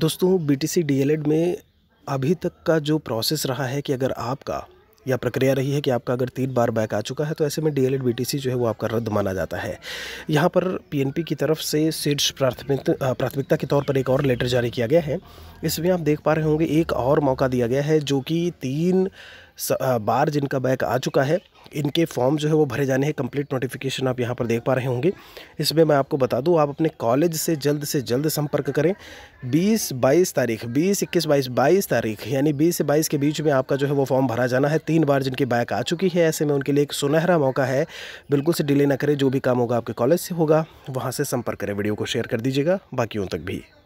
दोस्तों BTC DElEd में अभी तक का जो प्रोसेस रहा है कि अगर आपका या प्रक्रिया रही है कि आपका अगर तीन बार बैक आ चुका है तो ऐसे में डी एल जो है वो आपका रद्द माना जाता है यहाँ पर पीएनपी की तरफ से शीर्ष प्राथमिक प्राथमिकता के तौर पर एक और लेटर जारी किया गया है इसमें आप देख पा रहे होंगे एक और मौका दिया गया है जो कि तीन बार जिनका बैक आ चुका है इनके फॉर्म जो है वो भरे जाने हैं कंप्लीट नोटिफिकेशन आप यहाँ पर देख पा रहे होंगे इसमें मैं आपको बता दूँ आप अपने कॉलेज से जल्द से जल्द संपर्क करें 20 22 तारीख 20 21 22 22 तारीख यानी 20 से 22 के बीच में आपका जो है वो फॉर्म भरा जाना है तीन बार जिनकी बैक आ चुकी है ऐसे में उनके लिए एक सुनहरा मौका है बिल्कुल से डिले ना करें जो भी काम होगा आपके कॉलेज से होगा वहाँ से संपर्क करें वीडियो को शेयर कर दीजिएगा बाकियों तक भी